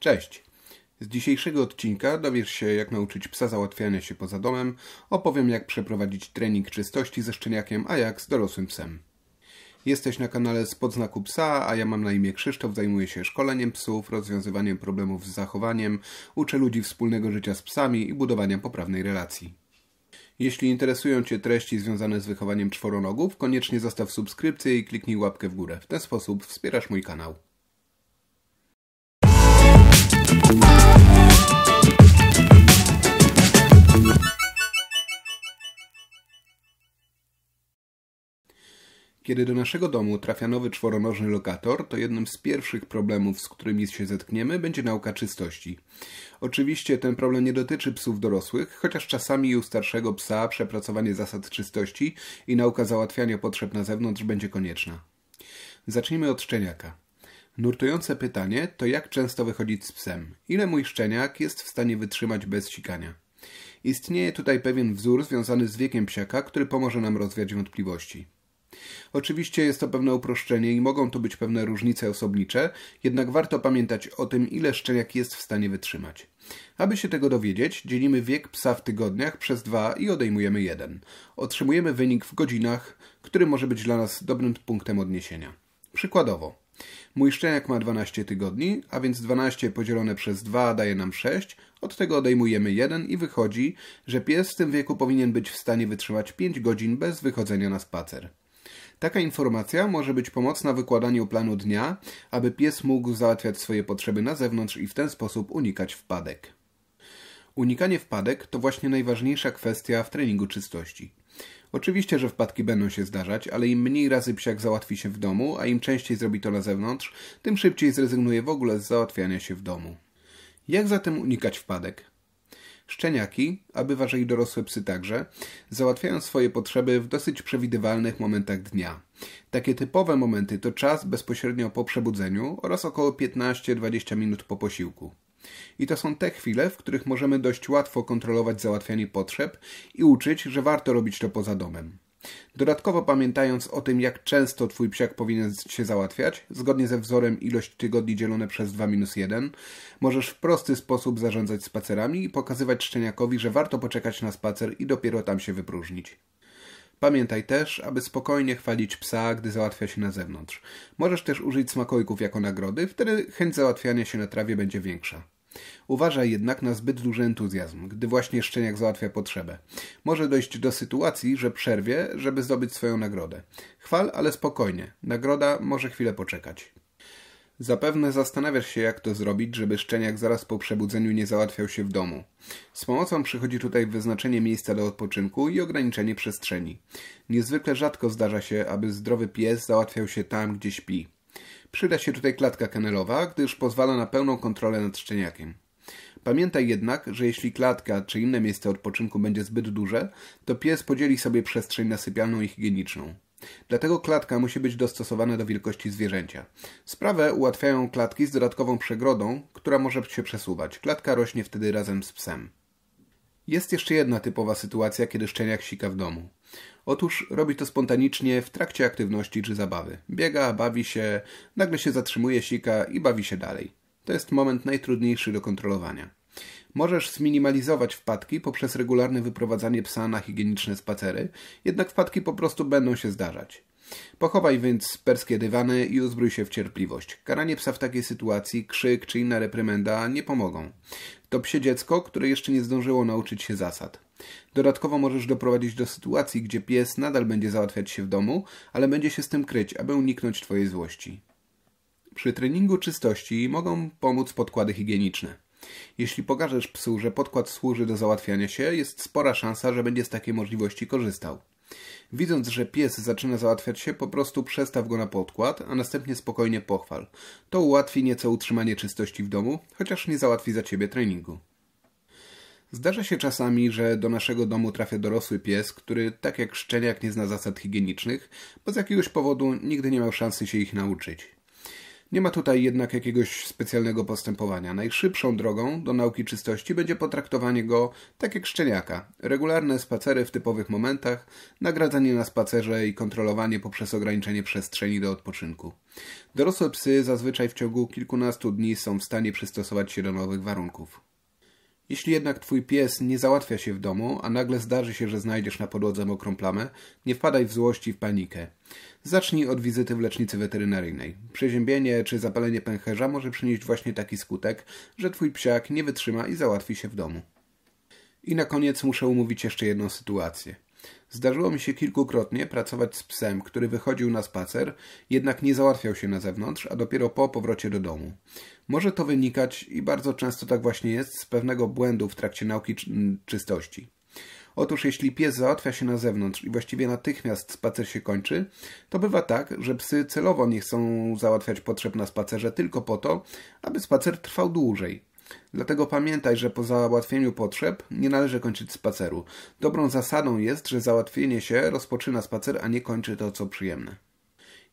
Cześć! Z dzisiejszego odcinka dowiesz się, jak nauczyć psa załatwiania się poza domem, opowiem jak przeprowadzić trening czystości ze szczeniakiem, a jak z dorosłym psem. Jesteś na kanale Spod znaku psa, a ja mam na imię Krzysztof, zajmuję się szkoleniem psów, rozwiązywaniem problemów z zachowaniem, uczę ludzi wspólnego życia z psami i budowania poprawnej relacji. Jeśli interesują Cię treści związane z wychowaniem czworonogów, koniecznie zostaw subskrypcję i kliknij łapkę w górę. W ten sposób wspierasz mój kanał. Kiedy do naszego domu trafia nowy czworonożny lokator, to jednym z pierwszych problemów, z którymi się zetkniemy, będzie nauka czystości. Oczywiście ten problem nie dotyczy psów dorosłych, chociaż czasami u starszego psa przepracowanie zasad czystości i nauka załatwiania potrzeb na zewnątrz będzie konieczna. Zacznijmy od szczeniaka. Nurtujące pytanie to jak często wychodzić z psem? Ile mój szczeniak jest w stanie wytrzymać bez sikania? Istnieje tutaj pewien wzór związany z wiekiem psiaka, który pomoże nam rozwiać wątpliwości. Oczywiście jest to pewne uproszczenie i mogą to być pewne różnice osobnicze, jednak warto pamiętać o tym, ile szczeniak jest w stanie wytrzymać. Aby się tego dowiedzieć, dzielimy wiek psa w tygodniach przez dwa i odejmujemy jeden. Otrzymujemy wynik w godzinach, który może być dla nas dobrym punktem odniesienia. Przykładowo, Mój szczeniak ma 12 tygodni, a więc 12 podzielone przez 2 daje nam 6. Od tego odejmujemy 1 i wychodzi, że pies w tym wieku powinien być w stanie wytrzymać 5 godzin bez wychodzenia na spacer. Taka informacja może być pomocna w wykładaniu planu dnia, aby pies mógł załatwiać swoje potrzeby na zewnątrz i w ten sposób unikać wpadek. Unikanie wpadek to właśnie najważniejsza kwestia w treningu czystości. Oczywiście, że wpadki będą się zdarzać, ale im mniej razy psiak załatwi się w domu, a im częściej zrobi to na zewnątrz, tym szybciej zrezygnuje w ogóle z załatwiania się w domu. Jak zatem unikać wpadek? Szczeniaki, a bywa, i dorosłe psy także, załatwiają swoje potrzeby w dosyć przewidywalnych momentach dnia. Takie typowe momenty to czas bezpośrednio po przebudzeniu oraz około 15-20 minut po posiłku. I to są te chwile, w których możemy dość łatwo kontrolować załatwianie potrzeb i uczyć, że warto robić to poza domem. Dodatkowo pamiętając o tym, jak często Twój psiak powinien się załatwiać, zgodnie ze wzorem ilość tygodni dzielone przez 2 minus 1, możesz w prosty sposób zarządzać spacerami i pokazywać szczeniakowi, że warto poczekać na spacer i dopiero tam się wypróżnić. Pamiętaj też, aby spokojnie chwalić psa, gdy załatwia się na zewnątrz. Możesz też użyć smakojków jako nagrody, wtedy chęć załatwiania się na trawie będzie większa. Uważaj jednak na zbyt duży entuzjazm, gdy właśnie szczeniak załatwia potrzebę. Może dojść do sytuacji, że przerwie, żeby zdobyć swoją nagrodę. Chwal, ale spokojnie. Nagroda może chwilę poczekać. Zapewne zastanawiasz się, jak to zrobić, żeby szczeniak zaraz po przebudzeniu nie załatwiał się w domu. Z pomocą przychodzi tutaj wyznaczenie miejsca do odpoczynku i ograniczenie przestrzeni. Niezwykle rzadko zdarza się, aby zdrowy pies załatwiał się tam, gdzie śpi. Przyda się tutaj klatka kanelowa, gdyż pozwala na pełną kontrolę nad szczeniakiem. Pamiętaj jednak, że jeśli klatka czy inne miejsce odpoczynku będzie zbyt duże, to pies podzieli sobie przestrzeń nasypialną i higieniczną. Dlatego klatka musi być dostosowana do wielkości zwierzęcia. Sprawę ułatwiają klatki z dodatkową przegrodą, która może się przesuwać. Klatka rośnie wtedy razem z psem. Jest jeszcze jedna typowa sytuacja, kiedy szczeniak sika w domu. Otóż robi to spontanicznie w trakcie aktywności czy zabawy. Biega, bawi się, nagle się zatrzymuje, sika i bawi się dalej. To jest moment najtrudniejszy do kontrolowania. Możesz zminimalizować wpadki poprzez regularne wyprowadzanie psa na higieniczne spacery, jednak wpadki po prostu będą się zdarzać. Pochowaj więc perskie dywany i uzbrój się w cierpliwość. Karanie psa w takiej sytuacji, krzyk czy inna reprymenda nie pomogą. To psie dziecko, które jeszcze nie zdążyło nauczyć się zasad. Dodatkowo możesz doprowadzić do sytuacji, gdzie pies nadal będzie załatwiać się w domu, ale będzie się z tym kryć, aby uniknąć Twojej złości. Przy treningu czystości mogą pomóc podkłady higieniczne. Jeśli pokażesz psu, że podkład służy do załatwiania się, jest spora szansa, że będzie z takiej możliwości korzystał. Widząc, że pies zaczyna załatwiać się, po prostu przestaw go na podkład, a następnie spokojnie pochwal. To ułatwi nieco utrzymanie czystości w domu, chociaż nie załatwi za ciebie treningu. Zdarza się czasami, że do naszego domu trafia dorosły pies, który tak jak szczeniak nie zna zasad higienicznych, bo z jakiegoś powodu nigdy nie miał szansy się ich nauczyć. Nie ma tutaj jednak jakiegoś specjalnego postępowania. Najszybszą drogą do nauki czystości będzie potraktowanie go tak jak szczeniaka. Regularne spacery w typowych momentach, nagradzanie na spacerze i kontrolowanie poprzez ograniczenie przestrzeni do odpoczynku. Dorosłe psy zazwyczaj w ciągu kilkunastu dni są w stanie przystosować się do nowych warunków. Jeśli jednak twój pies nie załatwia się w domu, a nagle zdarzy się, że znajdziesz na podłodze mokrą plamę, nie wpadaj w złość i w panikę. Zacznij od wizyty w lecznicy weterynaryjnej. Przeziębienie czy zapalenie pęcherza może przynieść właśnie taki skutek, że twój psiak nie wytrzyma i załatwi się w domu. I na koniec muszę umówić jeszcze jedną sytuację. Zdarzyło mi się kilkukrotnie pracować z psem, który wychodził na spacer, jednak nie załatwiał się na zewnątrz, a dopiero po powrocie do domu. Może to wynikać, i bardzo często tak właśnie jest, z pewnego błędu w trakcie nauki czystości. Otóż jeśli pies załatwia się na zewnątrz i właściwie natychmiast spacer się kończy, to bywa tak, że psy celowo nie chcą załatwiać potrzeb na spacerze tylko po to, aby spacer trwał dłużej, Dlatego pamiętaj, że po załatwieniu potrzeb nie należy kończyć spaceru. Dobrą zasadą jest, że załatwienie się rozpoczyna spacer, a nie kończy to, co przyjemne.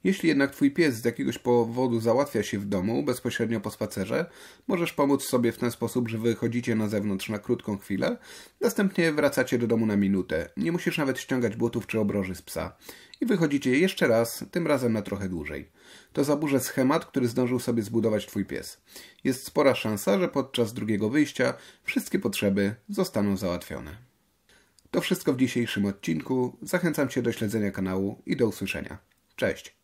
Jeśli jednak twój pies z jakiegoś powodu załatwia się w domu, bezpośrednio po spacerze, możesz pomóc sobie w ten sposób, że wychodzicie na zewnątrz na krótką chwilę, następnie wracacie do domu na minutę. Nie musisz nawet ściągać błotów czy obroży z psa. I wychodzicie jeszcze raz, tym razem na trochę dłużej. To zaburze schemat, który zdążył sobie zbudować twój pies. Jest spora szansa, że podczas drugiego wyjścia wszystkie potrzeby zostaną załatwione. To wszystko w dzisiejszym odcinku. Zachęcam Cię do śledzenia kanału i do usłyszenia. Cześć!